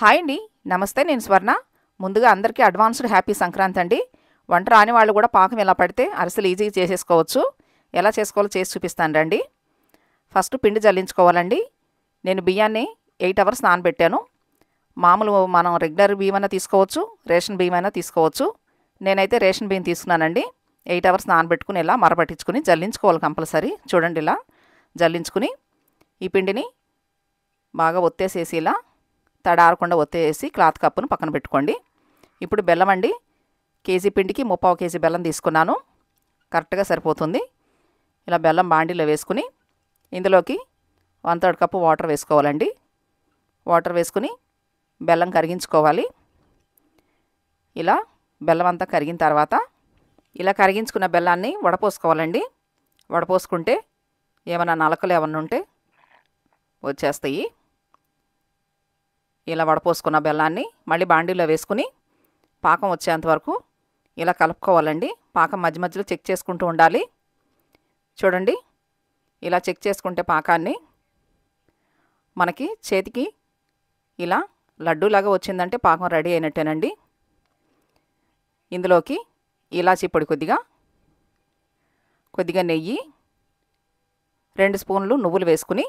hi అండి నమస్తే నేను స్వర్ణ ముందుగా అందరికీ అడ్వాన్స్డ్ హ్యాపీ సంక్రాంతి అండి వంట రాని వాళ్ళు కూడా పాకం ఎలా పడితే అరిసెలు ఈజీగా చేసేసుకోవచ్చు ఎలా చేసుకోవాలో చేసి చూపిస్తాను రండి ఫస్ట్ పిండి జల్లించుకోవాలండి నేను బియ్యాన్ని ఎయిట్ అవర్స్ నానబెట్టాను మామూలు మనం రెగ్యులర్ బియ్యం అయినా తీసుకోవచ్చు రేషన్ బియ్యం అయినా తీసుకోవచ్చు నేనైతే రేషన్ బియ్యం తీసుకున్నానండి ఎయిట్ అవర్స్ నానబెట్టుకుని ఇలా మరపట్టించుకుని జల్లించుకోవాలి కంపల్సరీ చూడండి ఇలా జల్లించుకుని ఈ పిండిని బాగా ఒత్తేసేసి ఇలా తడారకుండా ఒత్తేసి క్లాత్ కప్పును పక్కన పెట్టుకోండి ఇప్పుడు బెల్లం అండి కేజీ పిండికి ముప్పావు కేజీ బెల్లం తీసుకున్నాను కరెక్ట్గా సరిపోతుంది ఇలా బెల్లం బాండీలో వేసుకుని ఇందులోకి వన్ థర్డ్ కప్పు వాటర్ వేసుకోవాలండి వాటర్ వేసుకుని బెల్లం కరిగించుకోవాలి ఇలా బెల్లం అంతా కరిగిన తర్వాత ఇలా కరిగించుకున్న బెల్లాన్ని వడపోసుకోవాలండి వడపోసుకుంటే ఏమైనా నలకలు ఏమన్నా ఉంటే వచ్చేస్తాయి ఇలా వడపోసుకున్న బెల్లాన్ని మళ్ళీ బాండీలో వేసుకుని పాకం వచ్చేంత వరకు ఇలా కలుపుకోవాలండి పాకం మధ్య మధ్యలో చెక్ చేసుకుంటూ ఉండాలి చూడండి ఇలా చెక్ చేసుకుంటే పాకాన్ని మనకి చేతికి ఇలా లడ్డూలాగా వచ్చిందంటే పాకం రెడీ అయినట్టేనండి ఇందులోకి ఇలాచి పొడి కొద్దిగా కొద్దిగా నెయ్యి రెండు స్పూన్లు నువ్వులు వేసుకుని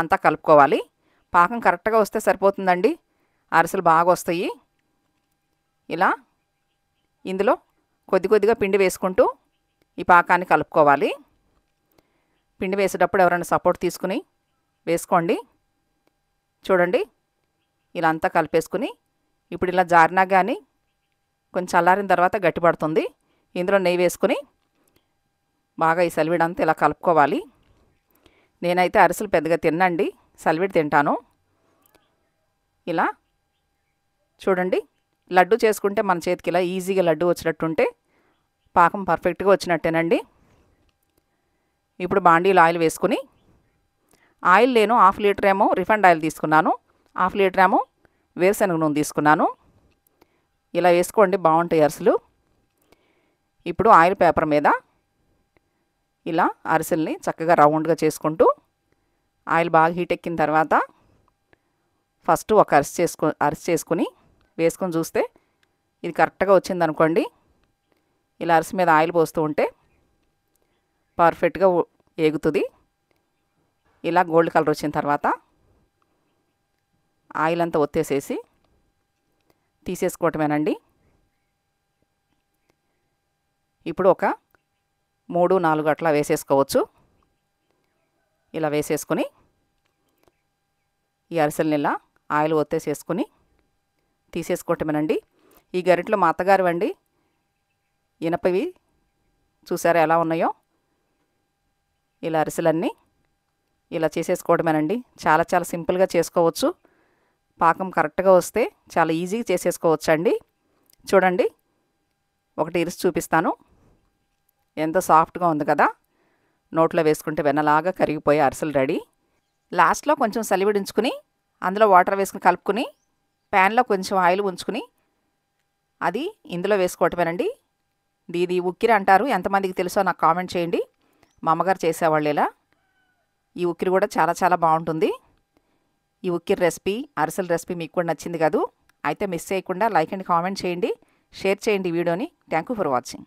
అంతా కలుపుకోవాలి పాకం కరెక్ట్గా వస్తే సరిపోతుందండి అరసలు బాగా వస్తాయి ఇలా ఇందులో కొద్ది కొద్దిగా పిండి వేసుకుంటూ ఈ పాకాన్ని కలుపుకోవాలి పిండి వేసేటప్పుడు ఎవరైనా సపోర్ట్ తీసుకుని వేసుకోండి చూడండి ఇలా అంతా కలిపేసుకుని ఇప్పుడు ఇలా జారినా కానీ కొంచెం చల్లారిన తర్వాత గట్టిపడుతుంది ఇందులో నెయ్యి వేసుకుని బాగా ఈ సలివిడంతా ఇలా కలుపుకోవాలి నేనైతే అరిసెలు పెద్దగా తిన్నండి సలివిడి తింటాను ఇలా చూడండి లడ్డు చేసుకుంటే మన చేతికి ఇలా ఈజీగా లడ్డు వచ్చినట్టుంటే పాకం పర్ఫెక్ట్గా వచ్చినట్టేనండి ఇప్పుడు బాండీలు ఆయిల్ వేసుకుని ఆయిల్ నేను హాఫ్ లీటర్ ఏమో రిఫండ్ ఆయిల్ తీసుకున్నాను హాఫ్ లీటర్ ఏమో వేరుశనగ నూనె తీసుకున్నాను ఇలా వేసుకోండి బాగుంటాయి అరిసెలు ఇప్పుడు ఆయిల్ పేపర్ మీద ఇలా అరిసెల్ని చక్కగా రౌండ్గా చేసుకుంటూ ఆయిల్ బాగా హీట్ ఎక్కిన తర్వాత ఫస్ట్ ఒక అరిసి చేసుకో అరిసి చేసుకుని వేసుకొని చూస్తే ఇది కరెక్ట్గా వచ్చిందనుకోండి ఇలా అరిసి మీద ఆయిల్ పోస్తూ ఉంటే పర్ఫెక్ట్గా ఏగుతుంది ఇలా గోల్డ్ కలర్ వచ్చిన తర్వాత ఆయిల్ అంతా ఒత్తేసేసి తీసేసుకోవటమేనండి ఇప్పుడు ఒక మూడు నాలుగు అట్లా వేసేసుకోవచ్చు ఇలా వేసేసుకొని ఈ అరిసెలని ఇలా ఆయిల్ ఒత్తేసేసుకొని తీసేసుకోవటమేనండి ఈ గరిటలో మా అత్తగారు అండి ఇనపవి చూసారా ఎలా ఉన్నాయో ఇలా అరిసెలన్నీ ఇలా చేసేసుకోవటమేనండి చాలా చాలా సింపుల్గా చేసుకోవచ్చు పాకం కరెక్ట్గా వస్తే చాలా ఈజీగా చేసేసుకోవచ్చండి చూడండి ఒకటి ఇరిసి చూపిస్తాను ఎంత సాఫ్ట్గా ఉంది కదా నోట్లో వేసుకుంటే వెన్నలాగా కరిగిపోయే అరిసెలు రెడీ లాస్ట్లో కొంచెం సలివిడించుకుని అందులో వాటర్ వేసుకుని కలుపుకుని ప్యాన్లో కొంచెం ఆయిల్ ఉంచుకుని అది ఇందులో వేసుకోవటమేనండి ఇది ఉక్కిరి అంటారు ఎంతమందికి తెలుసో నాకు కామెంట్ చేయండి మా అమ్మగారు చేసేవాళ్ళు ఇలా ఈ ఉక్కిరి కూడా చాలా చాలా బాగుంటుంది ఈ ఉక్కిరి రెసిపీ అరిసెల రెసిపీ మీకు కూడా నచ్చింది కాదు అయితే మిస్ చేయకుండా లైక్ అండ్ కామెంట్ చేయండి షేర్ చేయండి వీడియోని థ్యాంక్ ఫర్ వాచింగ్